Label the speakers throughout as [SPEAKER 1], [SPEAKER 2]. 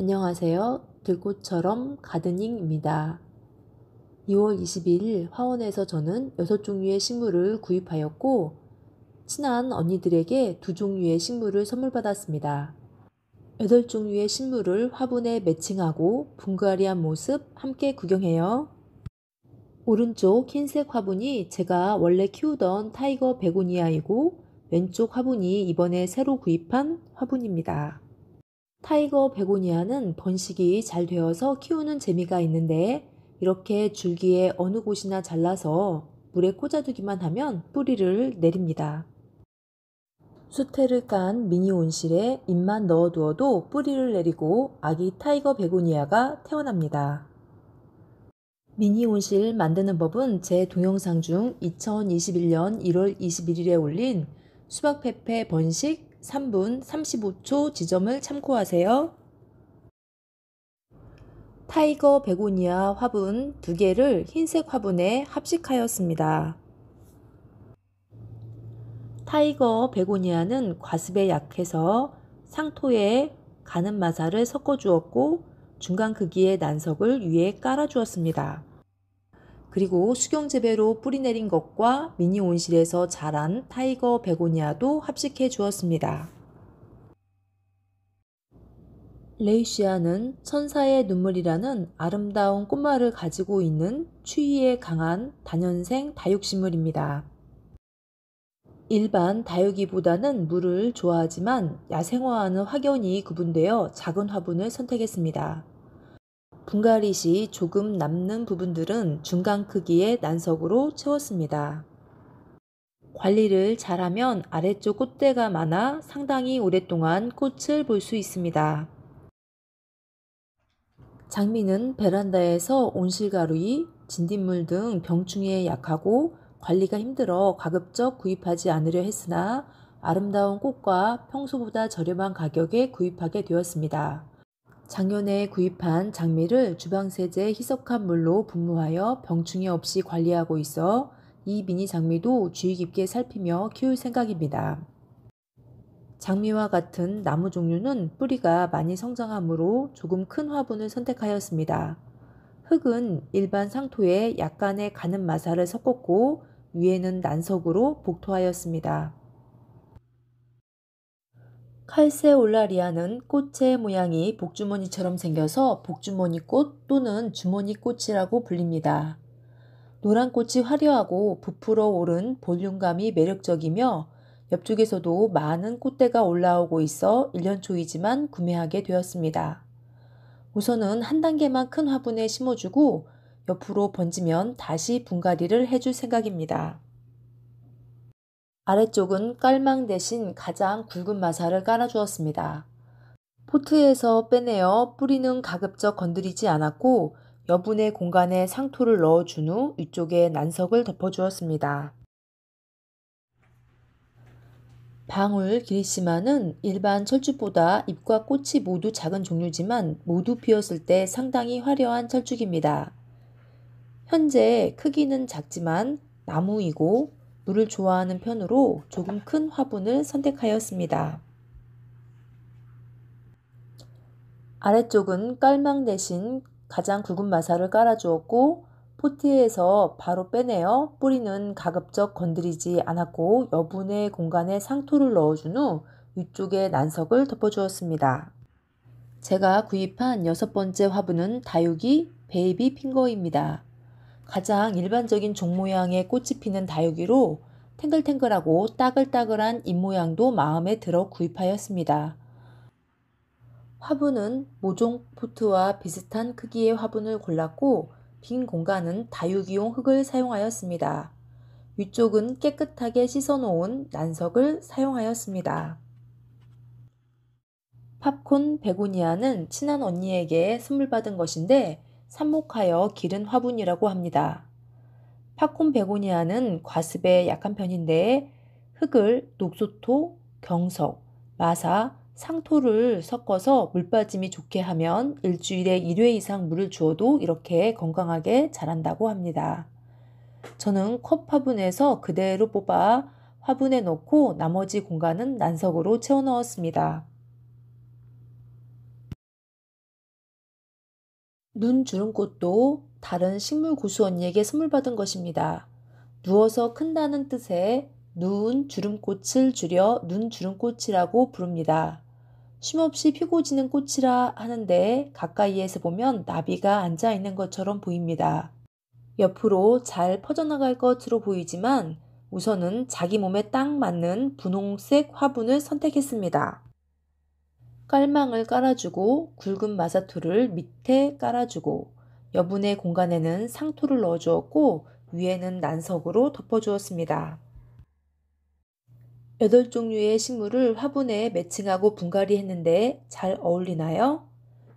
[SPEAKER 1] 안녕하세요. 들꽃처럼 가드닝입니다. 2월 22일 화원에서 저는 6종류의 식물을 구입하였고 친한 언니들에게 2종류의 식물을 선물 받았습니다. 8종류의 식물을 화분에 매칭하고 분갈이한 모습 함께 구경해요. 오른쪽 흰색 화분이 제가 원래 키우던 타이거 베고니아이고 왼쪽 화분이 이번에 새로 구입한 화분입니다. 타이거 베고니아는 번식이 잘 되어서 키우는 재미가 있는데 이렇게 줄기에 어느 곳이나 잘라서 물에 꽂아두기만 하면 뿌리를 내립니다. 수태를 깐 미니 온실에 잎만 넣어 두어도 뿌리를 내리고 아기 타이거 베고니아가 태어납니다. 미니 온실 만드는 법은 제 동영상 중 2021년 1월 21일에 올린 수박 페페 번식 3분 35초 지점을 참고하세요. 타이거 베고니아 화분 2개를 흰색 화분에 합식하였습니다. 타이거 베고니아는 과습에 약해서 상토에 가는 마사를 섞어 주었고 중간 크기의 난석을 위에 깔아 주었습니다. 그리고 수경재배로 뿌리내린 것과 미니 온실에서 자란 타이거 베고니아도 합식해 주었습니다. 레이시아는 천사의 눈물이라는 아름다운 꽃말을 가지고 있는 추위에 강한 단연생 다육식물입니다. 일반 다육이보다는 물을 좋아하지만 야생화와는 확연히 구분되어 작은 화분을 선택했습니다. 분갈이시 조금 남는 부분들은 중간 크기의 난석으로 채웠습니다. 관리를 잘하면 아래쪽 꽃대가 많아 상당히 오랫동안 꽃을 볼 수 있습니다. 장미는 베란다에서 온실가루이, 진딧물 등 병충해에 약하고 관리가 힘들어 가급적 구입하지 않으려 했으나 아름다운 꽃과 평소보다 저렴한 가격에 구입하게 되었습니다. 작년에 구입한 장미를 주방세제 희석한 물로 분무하여 병충해 없이 관리하고 있어 이 미니 장미도 주의 깊게 살피며 키울 생각입니다. 장미와 같은 나무 종류는 뿌리가 많이 성장하므로 조금 큰 화분을 선택하였습니다. 흙은 일반 상토에 약간의 가는 마사를 섞었고 위에는 난석으로 복토하였습니다. 칼세올라리아는 꽃의 모양이 복주머니처럼 생겨서 복주머니꽃 또는 주머니꽃이라고 불립니다. 노란 꽃이 화려하고 부풀어 오른 볼륨감이 매력적이며 옆쪽에서도 많은 꽃대가 올라오고 있어 1년 초이지만 구매하게 되었습니다. 우선은 한 단계만 큰 화분에 심어주고 옆으로 번지면 다시 분갈이를 해줄 생각입니다. 아래쪽은 깔망 대신 가장 굵은 마사를 깔아주었습니다. 포트에서 빼내어 뿌리는 가급적 건드리지 않았고 여분의 공간에 상토를 넣어준 후 위쪽에 난석을 덮어주었습니다. 방울 기리시마는 일반 철쭉보다 잎과 꽃이 모두 작은 종류지만 모두 피었을 때 상당히 화려한 철쭉입니다. 현재 크기는 작지만 나무이고 물을 좋아하는 편으로 조금 큰 화분을 선택하였습니다. 아래쪽은 깔망 대신 가장 굵은 마사를 깔아주었고 포트에서 바로 빼내어 뿌리는 가급적 건드리지 않았고 여분의 공간에 상토를 넣어준 후 위쪽에 난석을 덮어주었습니다. 제가 구입한 여섯 번째 화분은 다육이 베이비 핑거입니다. 가장 일반적인 종모양의 꽃이 피는 다육이로 탱글탱글하고 따글따글한 잎모양도 마음에 들어 구입하였습니다. 화분은 모종 포트와 비슷한 크기의 화분을 골랐고 빈 공간은 다육이용 흙을 사용하였습니다. 위쪽은 깨끗하게 씻어놓은 난석을 사용하였습니다. 팝콘 베고니아는 친한 언니에게 선물 받은 것인데 삽목하여 기른 화분이라고 합니다. 팝콘 베고니아는 과습에 약한 편인데 흙을 녹소토, 경석, 마사, 상토를 섞어서 물빠짐이 좋게 하면 일주일에 1회 이상 물을 주어도 이렇게 건강하게 자란다고 합니다. 저는 컵 화분에서 그대로 뽑아 화분에 넣고 나머지 공간은 난석으로 채워 넣었습니다. 눈 주름꽃도 다른 식물 고수 언니에게 선물받은 것입니다. 누워서 큰다는 뜻의 눈 주름꽃을 줄여 눈 주름꽃이라고 부릅니다. 쉼없이 피고 지는 꽃이라 하는데 가까이에서 보면 나비가 앉아 있는 것처럼 보입니다. 옆으로 잘 퍼져나갈 것으로 보이지만 우선은 자기 몸에 딱 맞는 분홍색 화분을 선택했습니다. 깔망을 깔아주고 굵은 마사토를 밑에 깔아주고 여분의 공간에는 상토를 넣어주었고 위에는 난석으로 덮어주었습니다. 8종류의 식물을 화분에 매칭하고 분갈이 했는데 잘 어울리나요?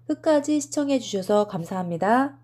[SPEAKER 1] 끝까지 시청해 주셔서 감사합니다.